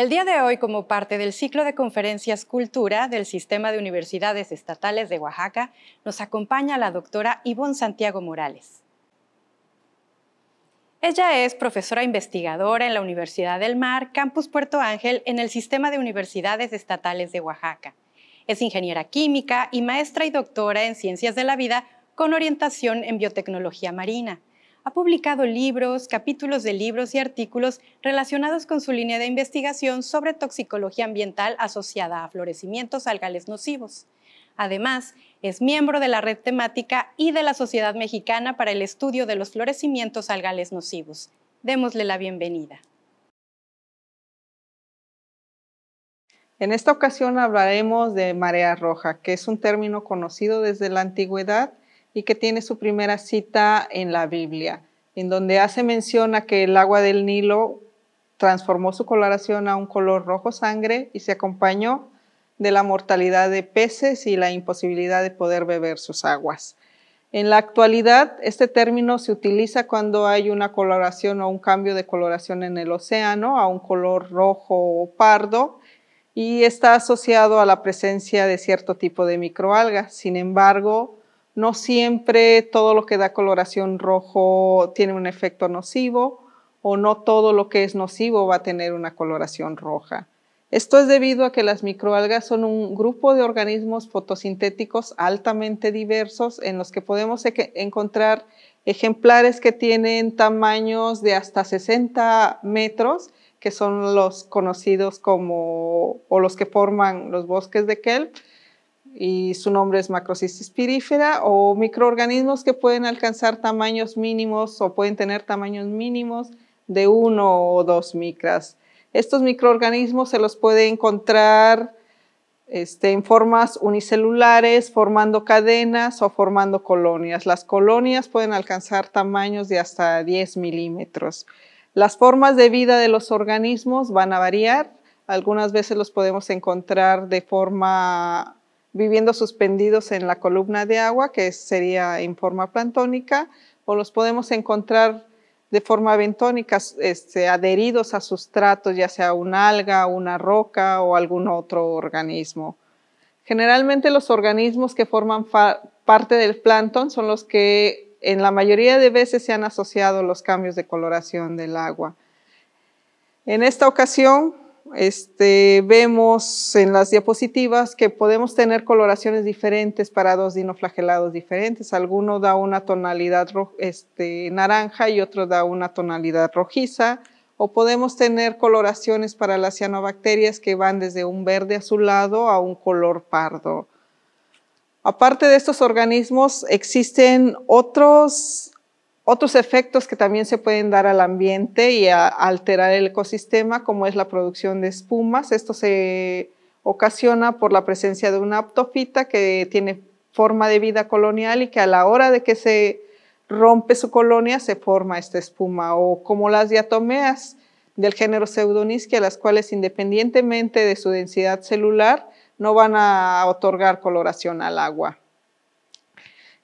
El día de hoy, como parte del ciclo de conferencias Cultura del Sistema de Universidades Estatales de Oaxaca, nos acompaña la doctora Ivonne Santiago Morales. Ella es profesora investigadora en la Universidad del Mar, Campus Puerto Ángel, en el Sistema de Universidades Estatales de Oaxaca. Es ingeniera química y maestra y doctora en Ciencias de la Vida con orientación en biotecnología marina ha publicado libros, capítulos de libros y artículos relacionados con su línea de investigación sobre toxicología ambiental asociada a florecimientos algales nocivos. Además, es miembro de la red temática y de la Sociedad Mexicana para el Estudio de los Florecimientos Algales Nocivos. Démosle la bienvenida. En esta ocasión hablaremos de marea roja, que es un término conocido desde la antigüedad y que tiene su primera cita en la Biblia, en donde hace mención a que el agua del Nilo transformó su coloración a un color rojo sangre y se acompañó de la mortalidad de peces y la imposibilidad de poder beber sus aguas. En la actualidad, este término se utiliza cuando hay una coloración o un cambio de coloración en el océano a un color rojo o pardo y está asociado a la presencia de cierto tipo de microalgas. Sin embargo, no siempre todo lo que da coloración rojo tiene un efecto nocivo o no todo lo que es nocivo va a tener una coloración roja. Esto es debido a que las microalgas son un grupo de organismos fotosintéticos altamente diversos en los que podemos encontrar ejemplares que tienen tamaños de hasta 60 metros, que son los conocidos como o los que forman los bosques de kelp, y su nombre es Macrocystis pirífera o microorganismos que pueden alcanzar tamaños mínimos o pueden tener tamaños mínimos de uno o dos micras. Estos microorganismos se los puede encontrar este, en formas unicelulares, formando cadenas o formando colonias. Las colonias pueden alcanzar tamaños de hasta 10 milímetros. Las formas de vida de los organismos van a variar. Algunas veces los podemos encontrar de forma viviendo suspendidos en la columna de agua, que sería en forma planctónica, o los podemos encontrar de forma bentónica, este, adheridos a sustratos, ya sea una alga, una roca o algún otro organismo. Generalmente los organismos que forman parte del plancton son los que en la mayoría de veces se han asociado los cambios de coloración del agua. En esta ocasión este, vemos en las diapositivas que podemos tener coloraciones diferentes para dos dinoflagelados diferentes. Alguno da una tonalidad este, naranja y otro da una tonalidad rojiza. O podemos tener coloraciones para las cianobacterias que van desde un verde azulado a un color pardo. Aparte de estos organismos, existen otros otros efectos que también se pueden dar al ambiente y a alterar el ecosistema, como es la producción de espumas. Esto se ocasiona por la presencia de una aptofita que tiene forma de vida colonial y que a la hora de que se rompe su colonia se forma esta espuma, o como las diatomeas del género pseudonisquia, las cuales independientemente de su densidad celular no van a otorgar coloración al agua.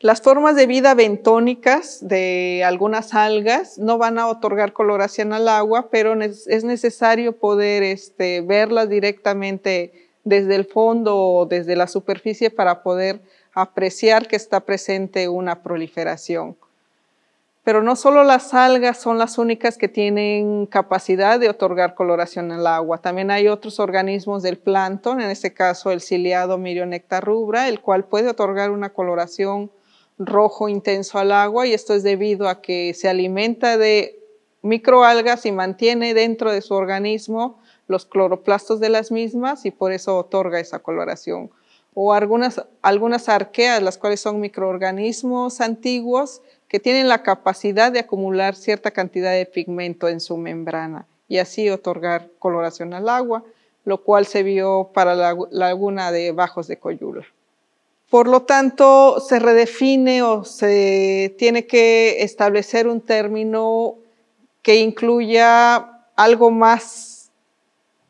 Las formas de vida bentónicas de algunas algas no van a otorgar coloración al agua, pero es necesario poder este, verlas directamente desde el fondo o desde la superficie para poder apreciar que está presente una proliferación. Pero no solo las algas son las únicas que tienen capacidad de otorgar coloración al agua. También hay otros organismos del plancton, en este caso el ciliado Mirionecta rubra, el cual puede otorgar una coloración rojo intenso al agua y esto es debido a que se alimenta de microalgas y mantiene dentro de su organismo los cloroplastos de las mismas y por eso otorga esa coloración. O algunas, arqueas, las cuales son microorganismos antiguos que tienen la capacidad de acumular cierta cantidad de pigmento en su membrana y así otorgar coloración al agua, lo cual se vio para la laguna de Bajos de Coyula. Por lo tanto, se redefine o se tiene que establecer un término que incluya algo más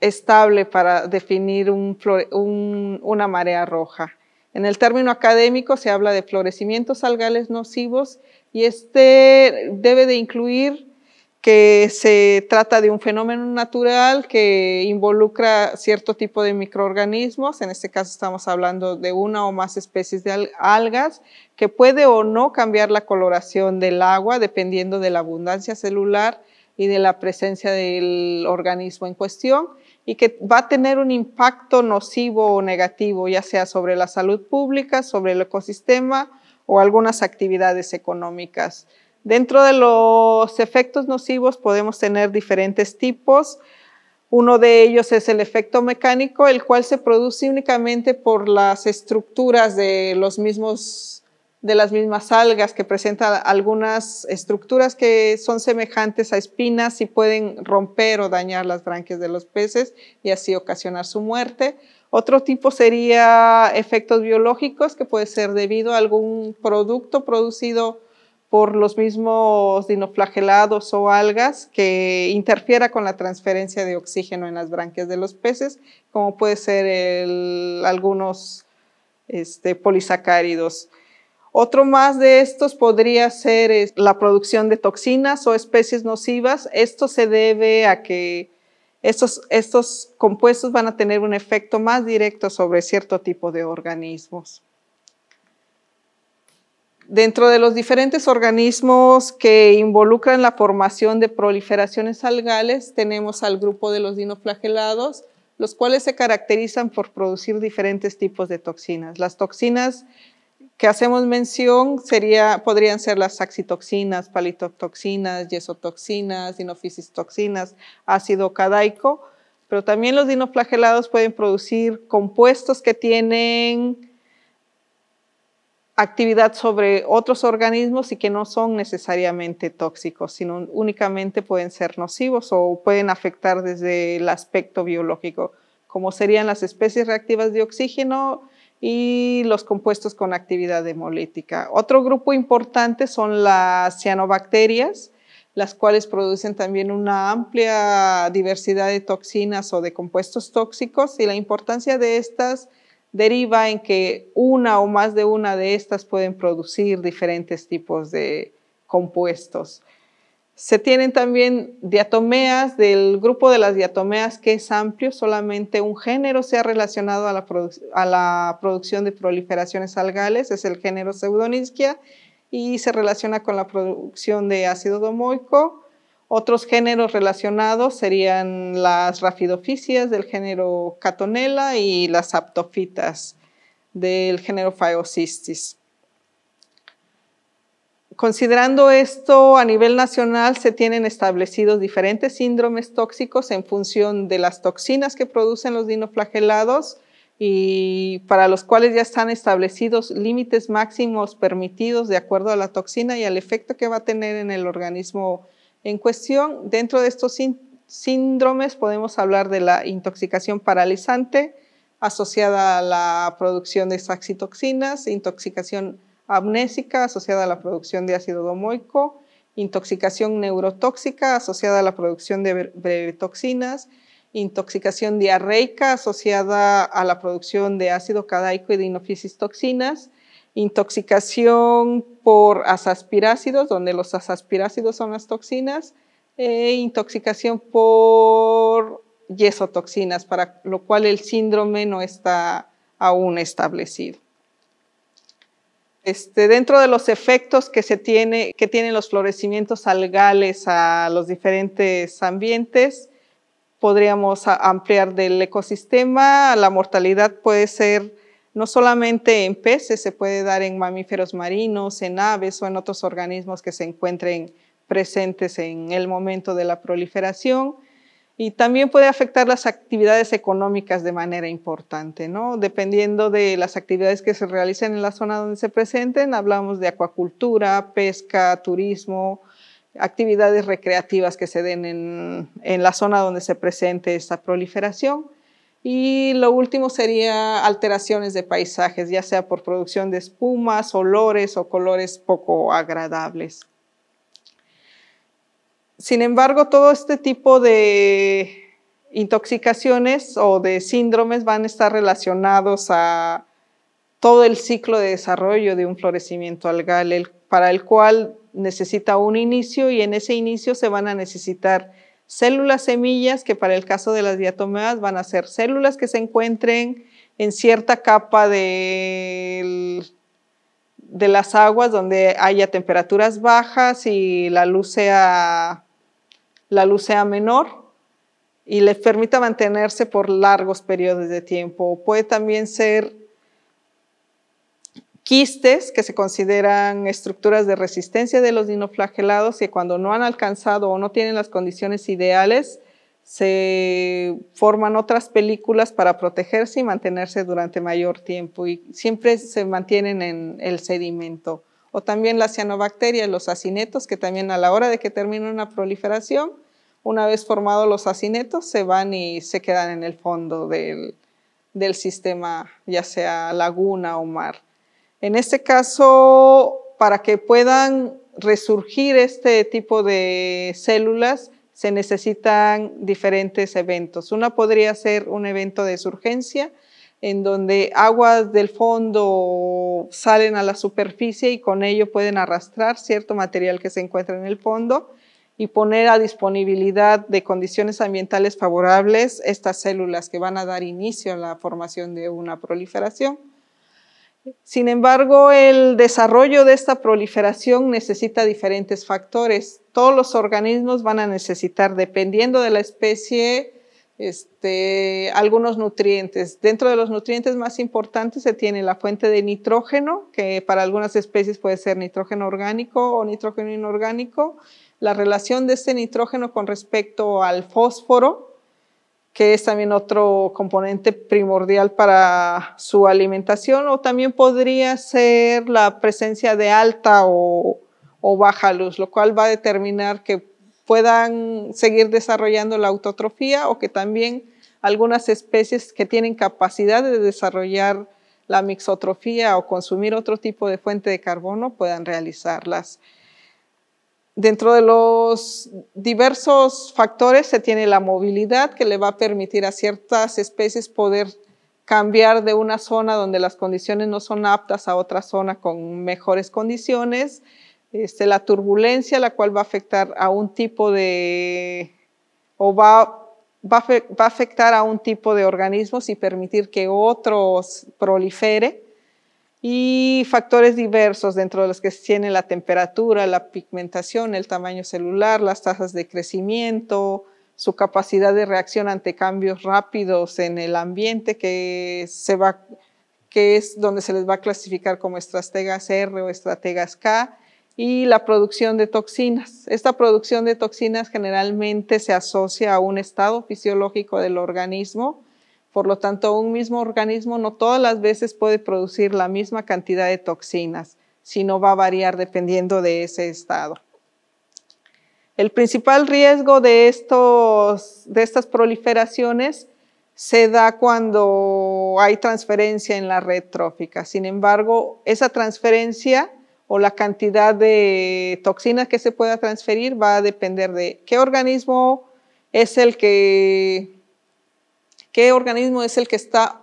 estable para definir una marea roja. En el término académico se habla de florecimientos algales nocivos y este debe de incluir que se trata de un fenómeno natural que involucra cierto tipo de microorganismos, en este caso estamos hablando de una o más especies de algas, que puede o no cambiar la coloración del agua dependiendo de la abundancia celular y de la presencia del organismo en cuestión y que va a tener un impacto nocivo o negativo, ya sea sobre la salud pública, sobre el ecosistema o algunas actividades económicas. Dentro de los efectos nocivos podemos tener diferentes tipos. Uno de ellos es el efecto mecánico, el cual se produce únicamente por las estructuras de, los de las mismas algas que presentan algunas estructuras que son semejantes a espinas y pueden romper o dañar las branquias de los peces y así ocasionar su muerte. Otro tipo sería efectos biológicos que puede ser debido a algún producto producido por los mismos dinoflagelados o algas que interfiera con la transferencia de oxígeno en las branquias de los peces, como puede ser algunos este, polisacáridos. Otro más de estos podría ser la producción de toxinas o especies nocivas. Esto se debe a que estos compuestos van a tener un efecto más directo sobre cierto tipo de organismos. Dentro de los diferentes organismos que involucran la formación de proliferaciones algales, tenemos al grupo de los dinoflagelados, los cuales se caracterizan por producir diferentes tipos de toxinas. Las toxinas que hacemos mención sería, podrían ser las axitoxinas, palitotoxinas, yesotoxinas, dinofisistoxinas, ácido cadaico, pero también los dinoflagelados pueden producir compuestos que tienen actividad sobre otros organismos y que no son necesariamente tóxicos, sino únicamente pueden ser nocivos o pueden afectar desde el aspecto biológico, como serían las especies reactivas de oxígeno y los compuestos con actividad hemolítica. Otro grupo importante son las cianobacterias, las cuales producen también una amplia diversidad de toxinas o de compuestos tóxicos y la importancia de estas deriva en que una o más de una de estas pueden producir diferentes tipos de compuestos. Se tienen también diatomeas, del grupo de las diatomeas que es amplio, solamente un género se ha relacionado a la, producción de proliferaciones algales, es el género pseudonisquia, y se relaciona con la producción de ácido domoico, otros géneros relacionados serían las rafidoficias del género Catonella y las aptofitas del género Phaeocystis. Considerando esto, a nivel nacional se tienen establecidos diferentes síndromes tóxicos en función de las toxinas que producen los dinoflagelados y para los cuales ya están establecidos límites máximos permitidos de acuerdo a la toxina y al efecto que va a tener en el organismo en cuestión, dentro de estos síndromes podemos hablar de la intoxicación paralizante asociada a la producción de saxitoxinas, intoxicación amnésica asociada a la producción de ácido domoico, intoxicación neurotóxica asociada a la producción de brevetoxinas, intoxicación diarreica asociada a la producción de ácido cadaico y de toxinas, intoxicación por asaspirácidos, donde los asaspirácidos son las toxinas, e intoxicación por yesotoxinas, para lo cual el síndrome no está aún establecido. Este, dentro de los efectos que, se tiene, que tienen los florecimientos algales a los diferentes ambientes, podríamos ampliar del ecosistema, la mortalidad puede ser no solamente en peces, se puede dar en mamíferos marinos, en aves o en otros organismos que se encuentren presentes en el momento de la proliferación y también puede afectar las actividades económicas de manera importante, ¿no? Dependiendo de las actividades que se realicen en la zona donde se presenten, hablamos de acuacultura, pesca, turismo, actividades recreativas que se den en, en la zona donde se presente esta proliferación. Y lo último sería alteraciones de paisajes, ya sea por producción de espumas, olores o colores poco agradables. Sin embargo, todo este tipo de intoxicaciones o de síndromes van a estar relacionados a todo el ciclo de desarrollo de un florecimiento algal, para el cual necesita un inicio y en ese inicio se van a necesitar Células semillas, que para el caso de las diatomeas van a ser células que se encuentren en cierta capa de de las aguas donde haya temperaturas bajas y la luz sea, la luz sea menor y les permita mantenerse por largos periodos de tiempo. Puede también ser quistes que se consideran estructuras de resistencia de los dinoflagelados y cuando no han alcanzado o no tienen las condiciones ideales, se forman otras películas para protegerse y mantenerse durante mayor tiempo y siempre se mantienen en el sedimento. O también las cianobacterias, los acinetos, que también a la hora de que termina una proliferación, una vez formados los acinetos, se van y se quedan en el fondo del sistema, ya sea laguna o mar. En este caso, para que puedan resurgir este tipo de células, se necesitan diferentes eventos. Una podría ser un evento de surgencia, en donde aguas del fondo salen a la superficie y con ello pueden arrastrar cierto material que se encuentra en el fondo y poner a disponibilidad de condiciones ambientales favorables estas células que van a dar inicio a la formación de una proliferación. Sin embargo, el desarrollo de esta proliferación necesita diferentes factores. Todos los organismos van a necesitar, dependiendo de la especie, este, algunos nutrientes. Dentro de los nutrientes más importantes se tiene la fuente de nitrógeno, que para algunas especies puede ser nitrógeno orgánico o nitrógeno inorgánico, la relación de este nitrógeno con respecto al fósforo, que es también otro componente primordial para su alimentación, o también podría ser la presencia de alta o, o baja luz, lo cual va a determinar que puedan seguir desarrollando la autotrofía o que también algunas especies que tienen capacidad de desarrollar la mixotrofía o consumir otro tipo de fuente de carbono puedan realizarlas. Dentro de los diversos factores se tiene la movilidad que le va a permitir a ciertas especies poder cambiar de una zona donde las condiciones no son aptas a otra zona con mejores condiciones. Este, la turbulencia, la cual va a afectar a un tipo de, o va, va a afectar a un tipo de organismos y permitir que otros prolifere y factores diversos dentro de los que se tiene la temperatura, la pigmentación, el tamaño celular, las tasas de crecimiento, su capacidad de reacción ante cambios rápidos en el ambiente que que es donde se les va a clasificar como estrategas R o estrategas K y la producción de toxinas. Esta producción de toxinas generalmente se asocia a un estado fisiológico del organismo por lo tanto, un mismo organismo no todas las veces puede producir la misma cantidad de toxinas, sino va a variar dependiendo de ese estado. El principal riesgo de, estos, de estas proliferaciones se da cuando hay transferencia en la red trófica. Sin embargo, esa transferencia o la cantidad de toxinas que se pueda transferir va a depender de qué organismo es el que ¿Qué organismo es el que está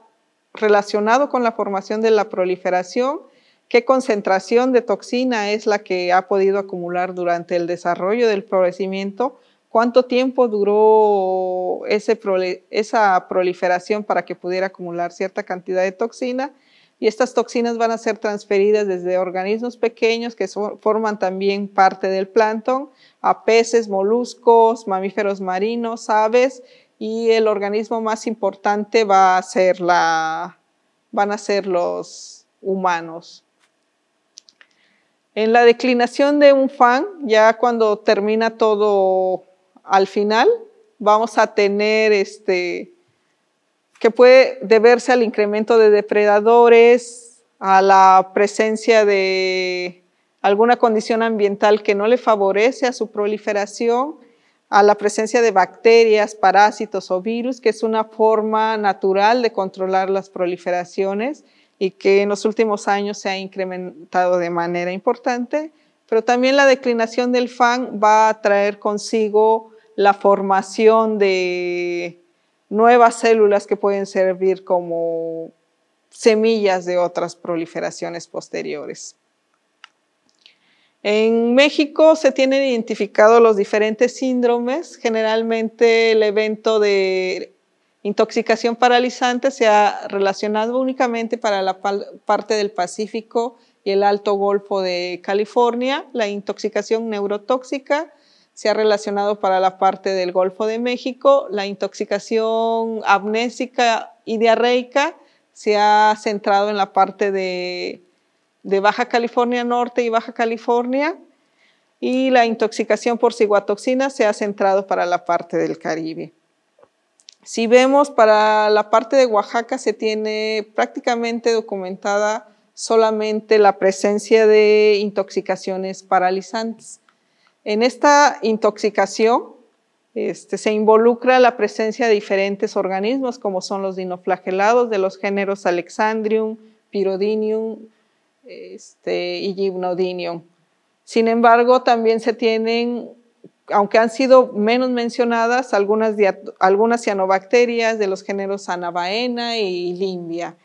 relacionado con la formación de la proliferación? ¿Qué concentración de toxina es la que ha podido acumular durante el desarrollo del florecimiento? ¿Cuánto tiempo duró esa proliferación para que pudiera acumular cierta cantidad de toxina? Y estas toxinas van a ser transferidas desde organismos pequeños que forman también parte del plancton a peces, moluscos, mamíferos marinos, aves y el organismo más importante va a ser la, van a ser los humanos. En la declinación de un fan, ya cuando termina todo al final, vamos a tener este, que puede deberse al incremento de depredadores, a la presencia de alguna condición ambiental que no le favorece a su proliferación a la presencia de bacterias, parásitos o virus, que es una forma natural de controlar las proliferaciones y que en los últimos años se ha incrementado de manera importante. Pero también la declinación del FAN va a traer consigo la formación de nuevas células que pueden servir como semillas de otras proliferaciones posteriores. En México se tienen identificados los diferentes síndromes. Generalmente el evento de intoxicación paralizante se ha relacionado únicamente para la parte del Pacífico y el Alto Golfo de California. La intoxicación neurotóxica se ha relacionado para la parte del Golfo de México. La intoxicación amnésica y diarreica se ha centrado en la parte de de Baja California Norte y Baja California y la intoxicación por ciguatoxina se ha centrado para la parte del Caribe. Si vemos para la parte de Oaxaca se tiene prácticamente documentada solamente la presencia de intoxicaciones paralizantes. En esta intoxicación este, se involucra la presencia de diferentes organismos como son los dinoflagelados de los géneros Alexandrium, Pyrodinium, este, y Gymnodinium. Sin embargo, también se tienen, aunque han sido menos mencionadas, algunas, algunas cianobacterias de los géneros Anabaena y Limbia.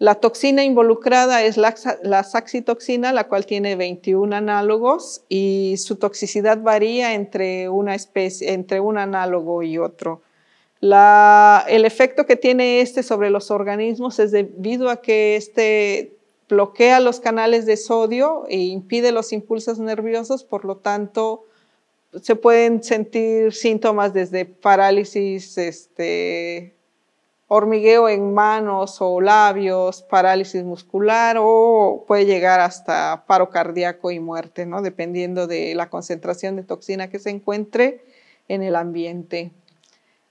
La toxina involucrada es la, saxitoxina, la cual tiene 21 análogos y su toxicidad varía entre, una especie, entre un análogo y otro. el efecto que tiene este sobre los organismos es debido a que este bloquea los canales de sodio e impide los impulsos nerviosos, por lo tanto se pueden sentir síntomas desde parálisis, este, hormigueo en manos o labios, parálisis muscular o puede llegar hasta paro cardíaco y muerte, dependiendo de la concentración de toxina que se encuentre en el ambiente.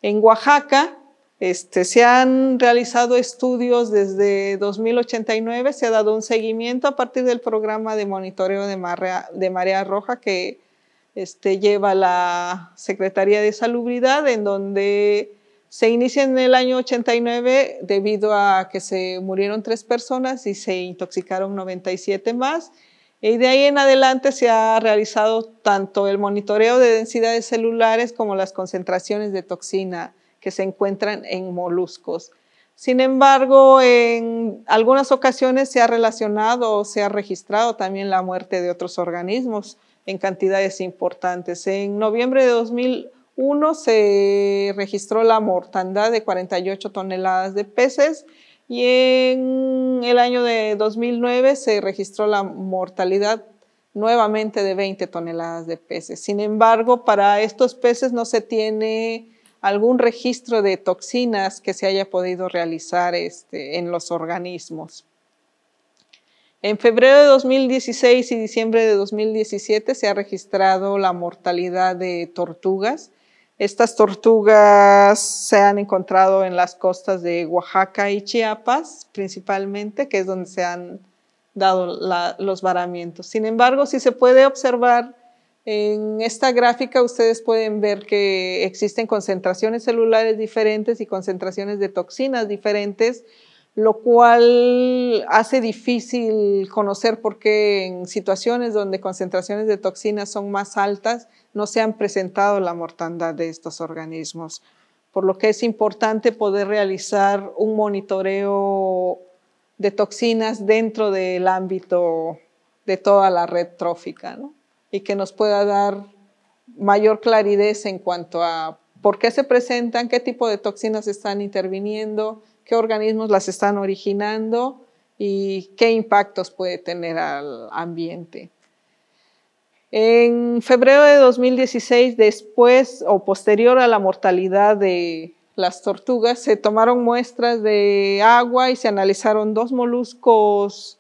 En Oaxaca, este, se han realizado estudios desde 2089, se ha dado un seguimiento a partir del programa de monitoreo de marea, de marea roja que este, lleva la Secretaría de Salubridad, en donde se inicia en el año 89 debido a que se murieron tres personas y se intoxicaron 97 más. Y de ahí en adelante se ha realizado tanto el monitoreo de densidades celulares como las concentraciones de toxina que se encuentran en moluscos. Sin embargo, en algunas ocasiones se ha relacionado o se ha registrado también la muerte de otros organismos en cantidades importantes. En noviembre de 2001 se registró la mortandad de 48 toneladas de peces y en el año de 2009 se registró la mortalidad nuevamente de 20 toneladas de peces. Sin embargo, para estos peces no se tiene algún registro de toxinas que se haya podido realizar este, en los organismos. En febrero de 2016 y diciembre de 2017 se ha registrado la mortalidad de tortugas. Estas tortugas se han encontrado en las costas de Oaxaca y Chiapas principalmente, que es donde se han dado los varamientos. Sin embargo, si se puede observar en esta gráfica ustedes pueden ver que existen concentraciones celulares diferentes y concentraciones de toxinas diferentes, lo cual hace difícil conocer por qué en situaciones donde concentraciones de toxinas son más altas no se han presentado la mortandad de estos organismos. Por lo que es importante poder realizar un monitoreo de toxinas dentro del ámbito de toda la red trófica. ¿no? y que nos pueda dar mayor claridad en cuanto a por qué se presentan, qué tipo de toxinas están interviniendo, qué organismos las están originando y qué impactos puede tener al ambiente. En febrero de 2016, después o posterior a la mortalidad de las tortugas, se tomaron muestras de agua y se analizaron dos moluscos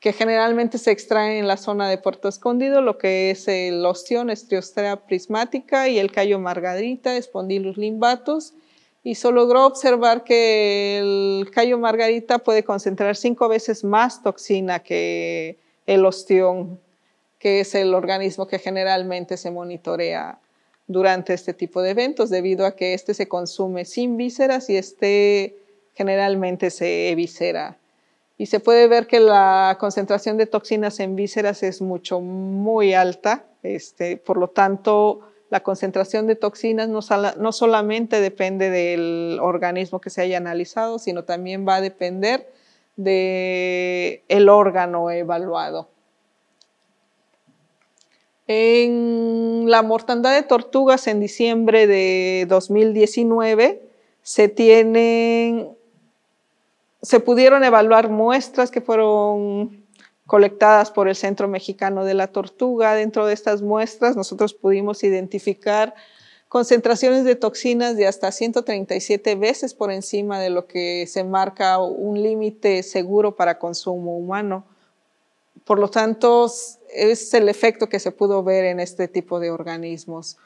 que generalmente se extrae en la zona de Puerto Escondido, lo que es el ostión, estriostrea prismática y el callo margarita, espondilus limbatus. Y se logró observar que el callo margarita puede concentrar cinco veces más toxina que el ostión, que es el organismo que generalmente se monitorea durante este tipo de eventos, debido a que este se consume sin vísceras y este generalmente se eviscera y se puede ver que la concentración de toxinas en vísceras es mucho, muy alta. Este, por lo tanto, la concentración de toxinas no, no, solamente depende del organismo que se haya analizado, sino también va a depender del el órgano evaluado. En la mortandad de tortugas en diciembre de 2019 se tienen se pudieron evaluar muestras que fueron colectadas por el Centro Mexicano de la Tortuga. Dentro de estas muestras nosotros pudimos identificar concentraciones de toxinas de hasta 137 veces por encima de lo que se marca un límite seguro para consumo humano. Por lo tanto, es el efecto que se pudo ver en este tipo de organismos.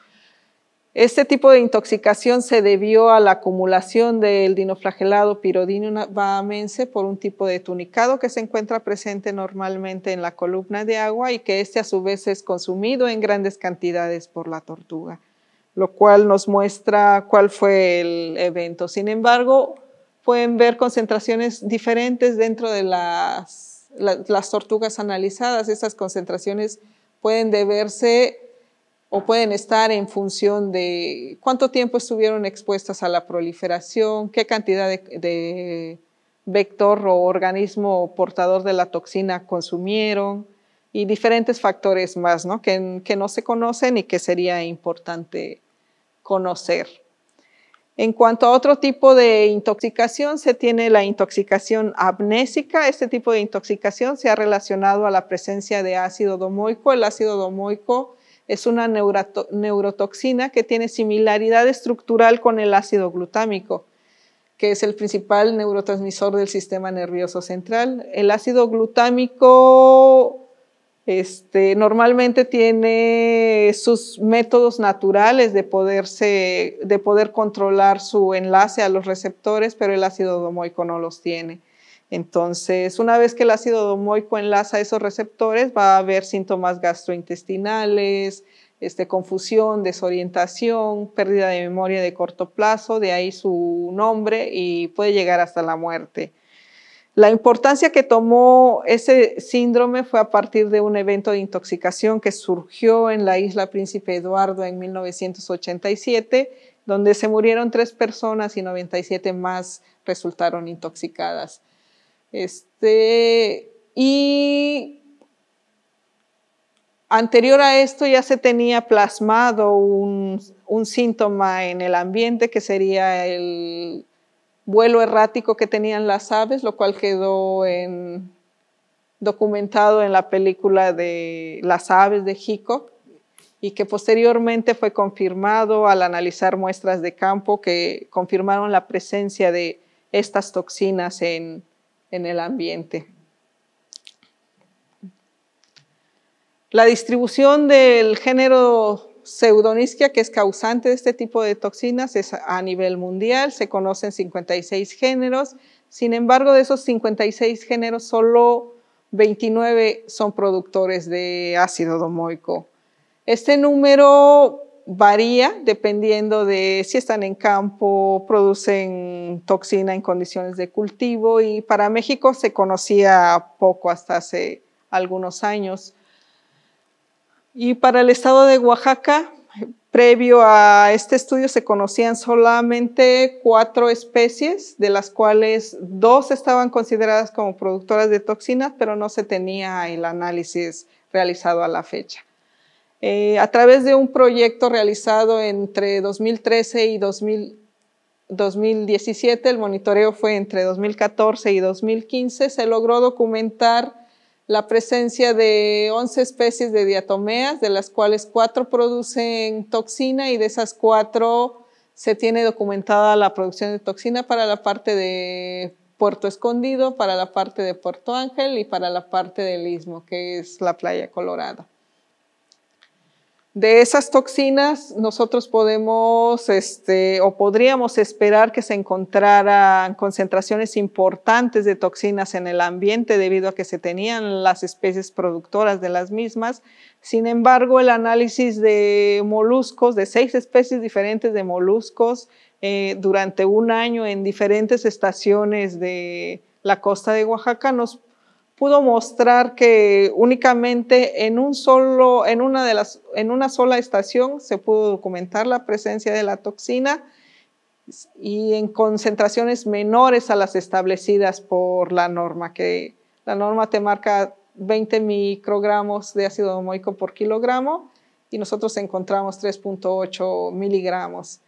Este tipo de intoxicación se debió a la acumulación del dinoflagelado Pyrodinium bahamense por un tipo de tunicado que se encuentra presente normalmente en la columna de agua y que este a su vez es consumido en grandes cantidades por la tortuga, lo cual nos muestra cuál fue el evento. Sin embargo, pueden ver concentraciones diferentes dentro de las, las tortugas analizadas. Estas concentraciones pueden deberse o pueden estar en función de cuánto tiempo estuvieron expuestas a la proliferación, qué cantidad de, vector o organismo portador de la toxina consumieron y diferentes factores más ¿no? Que, que, no se conocen y que sería importante conocer. En cuanto a otro tipo de intoxicación, se tiene la intoxicación amnésica. Este tipo de intoxicación se ha relacionado a la presencia de ácido domoico. El ácido domoico es una neurotoxina que tiene similaridad estructural con el ácido glutámico, que es el principal neurotransmisor del sistema nervioso central. El ácido glutámico este, normalmente tiene sus métodos naturales de, poderse, de poder controlar su enlace a los receptores, pero el ácido domoico no los tiene. Entonces, una vez que el ácido domoico enlaza esos receptores, va a haber síntomas gastrointestinales, este, confusión, desorientación, pérdida de memoria de corto plazo, de ahí su nombre y puede llegar hasta la muerte. La importancia que tomó ese síndrome fue a partir de un evento de intoxicación que surgió en la isla Príncipe Eduardo en 1987, donde se murieron tres personas y 97 más resultaron intoxicadas. Este, y anterior a esto ya se tenía plasmado un, síntoma en el ambiente que sería el vuelo errático que tenían las aves, lo cual quedó documentado en la película de Las aves de Hickok y que posteriormente fue confirmado al analizar muestras de campo que confirmaron la presencia de estas toxinas en, en el ambiente. La distribución del género pseudonisquia, que es causante de este tipo de toxinas, es a nivel mundial, se conocen 56 géneros, sin embargo, de esos 56 géneros, solo 29 son productores de ácido domoico. Este número varía dependiendo de si están en campo, producen toxina en condiciones de cultivo y para México se conocía poco hasta hace algunos años. Y para el estado de Oaxaca, previo a este estudio se conocían solamente cuatro especies, de las cuales dos estaban consideradas como productoras de toxinas, pero no se tenía el análisis realizado a la fecha. Eh, a través de un proyecto realizado entre 2013 y 2017, el monitoreo fue entre 2014 y 2015, se logró documentar la presencia de 11 especies de diatomeas, de las cuales 4 producen toxina y de esas 4 se tiene documentada la producción de toxina para la parte de Puerto Escondido, para la parte de Puerto Ángel y para la parte del Istmo, que es la playa colorada. De esas toxinas nosotros podemos este, o podríamos esperar que se encontraran concentraciones importantes de toxinas en el ambiente debido a que se tenían las especies productoras de las mismas. Sin embargo, el análisis de moluscos, de seis especies diferentes de moluscos eh, durante un año en diferentes estaciones de la costa de Oaxaca nos pudo mostrar que únicamente en, un solo, en, una de las, en una sola estación se pudo documentar la presencia de la toxina y en concentraciones menores a las establecidas por la norma, que la norma te marca 20 microgramos de ácido domoico por kilogramo y nosotros encontramos 3.8 miligramos.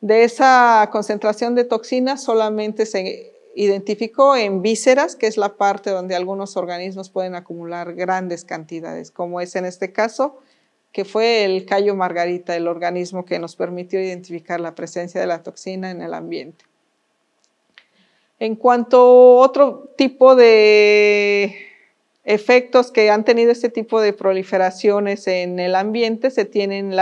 De esa concentración de toxina solamente se identificó en vísceras, que es la parte donde algunos organismos pueden acumular grandes cantidades, como es en este caso, que fue el callo margarita, el organismo que nos permitió identificar la presencia de la toxina en el ambiente. En cuanto a otro tipo de efectos que han tenido este tipo de proliferaciones en el ambiente, se tienen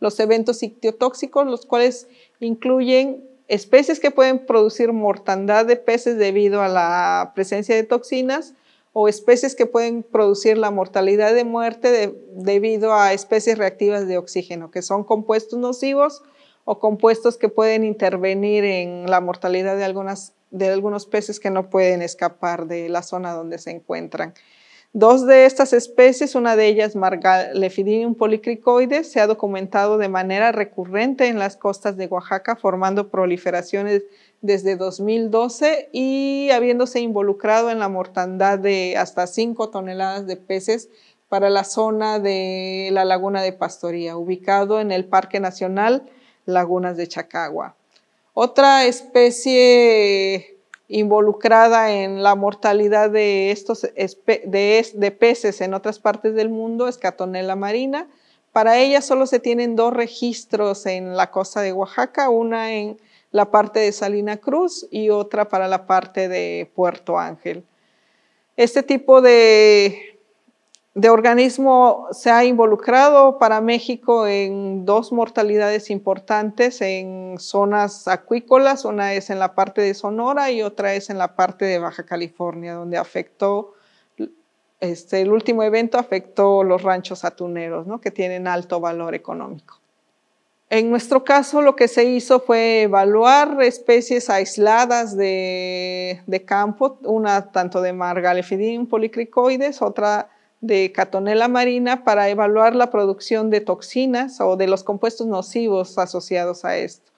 los eventos ictiotóxicos, los cuales incluyen especies que pueden producir mortandad de peces debido a la presencia de toxinas o especies que pueden producir la mortalidad de muerte debido a especies reactivas de oxígeno, que son compuestos nocivos o compuestos que pueden intervenir en la mortalidad de, algunas, de algunos peces que no pueden escapar de la zona donde se encuentran. Dos de estas especies, una de ellas Margalefidinium policricoides, se ha documentado de manera recurrente en las costas de Oaxaca, formando proliferaciones desde 2012 y habiéndose involucrado en la mortandad de hasta 5 toneladas de peces para la zona de la Laguna de Pastoría, ubicado en el Parque Nacional Lagunas de Chacagua. Otra especie involucrada en la mortalidad de estos de, peces en otras partes del mundo escatonela marina. Para ella solo se tienen dos registros en la costa de Oaxaca, una en la parte de Salina Cruz y otra para la parte de Puerto Ángel. Este tipo de de organismo se ha involucrado para México en dos mortalidades importantes en zonas acuícolas, una es en la parte de Sonora y otra es en la parte de Baja California, donde afectó, este, el último evento afectó los ranchos atuneros, que tienen alto valor económico. En nuestro caso lo que se hizo fue evaluar especies aisladas de, de campo, una tanto de margalefidin policricoides, otra de catonella marina para evaluar la producción de toxinas o de los compuestos nocivos asociados a esto.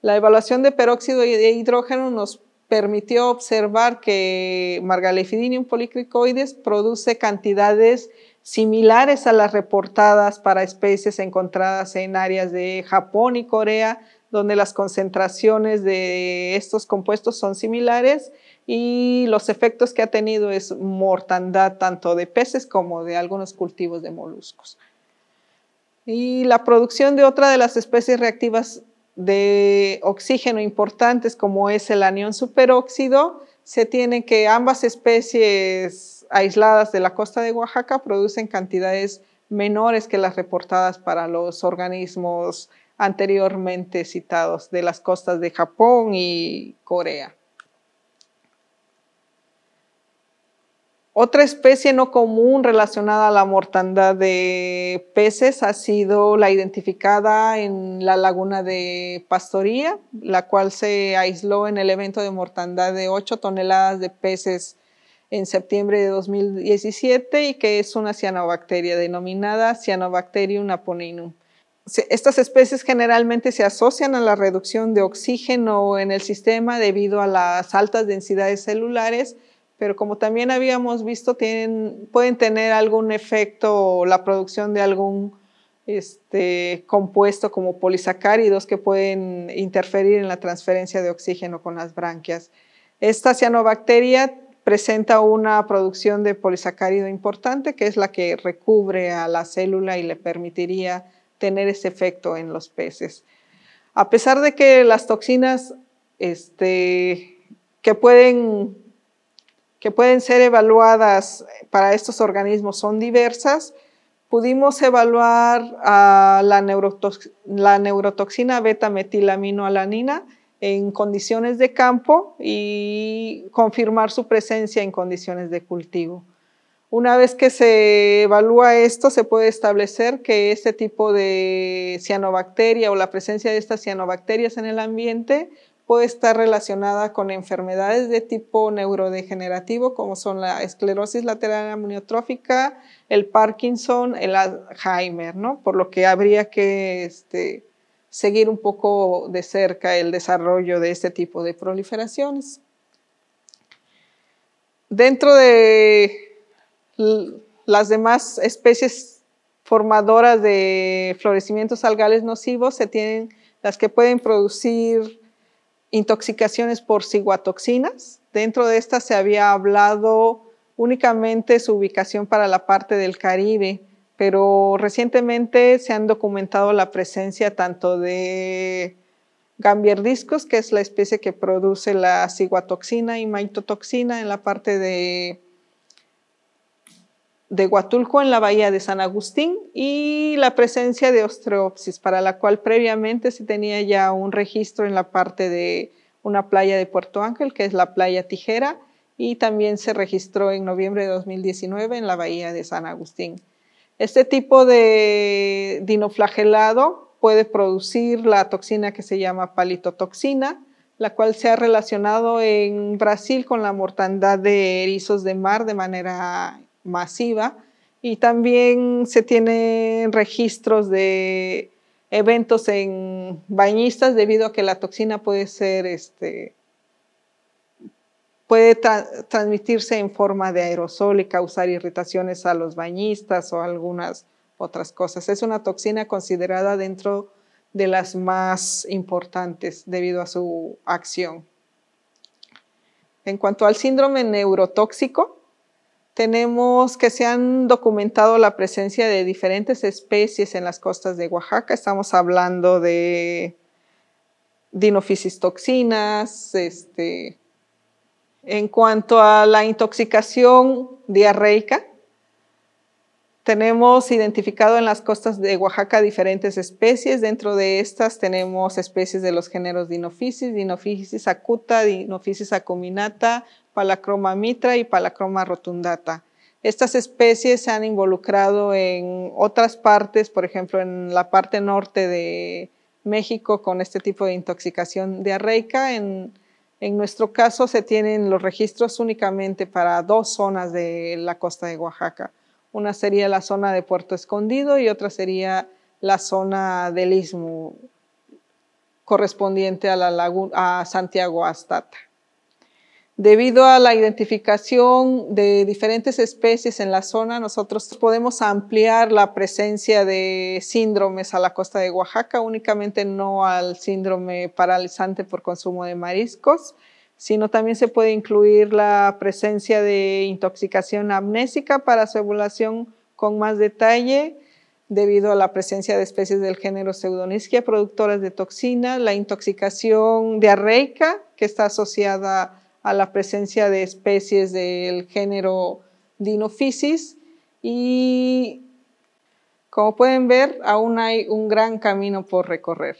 La evaluación de peróxido de hidrógeno nos permitió observar que Margalefidinium policricoides produce cantidades similares a las reportadas para especies encontradas en áreas de Japón y Corea, donde las concentraciones de estos compuestos son similares y los efectos que ha tenido es mortandad tanto de peces como de algunos cultivos de moluscos. Y la producción de otra de las especies reactivas de oxígeno importantes como es el anión superóxido, se tiene que ambas especies aisladas de la costa de Oaxaca producen cantidades menores que las reportadas para los organismos anteriormente citados de las costas de Japón y Corea. Otra especie no común relacionada a la mortandad de peces ha sido la identificada en la laguna de Pastoría, la cual se aisló en el evento de mortandad de 8 toneladas de peces en septiembre de 2017 y que es una cianobacteria denominada Cianobacterium aponinum. Estas especies generalmente se asocian a la reducción de oxígeno en el sistema debido a las altas densidades celulares pero como también habíamos visto, pueden tener algún efecto la producción de algún este, compuesto como polisacáridos que pueden interferir en la transferencia de oxígeno con las branquias. Esta cianobacteria presenta una producción de polisacárido importante, que es la que recubre a la célula y le permitiría tener ese efecto en los peces. A pesar de que las toxinas este, que pueden que pueden ser evaluadas eh, para estos organismos son diversas. Pudimos evaluar la, la neurotoxina beta-metilaminoalanina en condiciones de campo y confirmar su presencia en condiciones de cultivo. Una vez que se evalúa esto, se puede establecer que este tipo de cianobacteria o la presencia de estas cianobacterias en el ambiente puede estar relacionada con enfermedades de tipo neurodegenerativo, como son la esclerosis lateral amiotrófica, el Parkinson, el Alzheimer, ¿no? Por lo que habría que este, seguir un poco de cerca el desarrollo de este tipo de proliferaciones. Dentro de las demás especies formadoras de florecimientos algales nocivos se tienen las que pueden producir intoxicaciones por ciguatoxinas. Dentro de estas se había hablado únicamente su ubicación para la parte del Caribe, pero recientemente se han documentado la presencia tanto de gambierdiscos, que es la especie que produce la ciguatoxina y maitotoxina en la parte de de Huatulco en la bahía de San Agustín y la presencia de osteopsis, para la cual previamente se tenía ya un registro en la parte de una playa de Puerto Ángel, que es la playa Tijera, y también se registró en noviembre de 2019 en la bahía de San Agustín. Este tipo de dinoflagelado puede producir la toxina que se llama palitotoxina, la cual se ha relacionado en Brasil con la mortandad de erizos de mar de manera masiva y también se tienen registros de eventos en bañistas debido a que la toxina puede ser este, puede transmitirse en forma de aerosol y causar irritaciones a los bañistas o algunas otras cosas. Es una toxina considerada dentro de las más importantes debido a su acción. En cuanto al síndrome neurotóxico, tenemos que se han documentado la presencia de diferentes especies en las costas de Oaxaca. Estamos hablando de dinofisis Este. En cuanto a la intoxicación diarreica, tenemos identificado en las costas de Oaxaca diferentes especies. Dentro de estas tenemos especies de los géneros dinofisis, dinofisis acuta, dinofisis acuminata, Palacroma mitra y Palacroma rotundata. Estas especies se han involucrado en otras partes, por ejemplo, en la parte norte de México con este tipo de intoxicación de En, en nuestro caso se tienen los registros únicamente para dos zonas de la costa de Oaxaca. Una sería la zona de Puerto Escondido y otra sería la zona del istmo correspondiente a, la a Santiago Astata. Debido a la identificación de diferentes especies en la zona, nosotros podemos ampliar la presencia de síndromes a la costa de Oaxaca, únicamente no al síndrome paralizante por consumo de mariscos, sino también se puede incluir la presencia de intoxicación amnésica para su evaluación con más detalle, debido a la presencia de especies del género Pseudonisquia productoras de toxina, la intoxicación diarreica que está asociada a la presencia de especies del género Dinophysis y como pueden ver aún hay un gran camino por recorrer.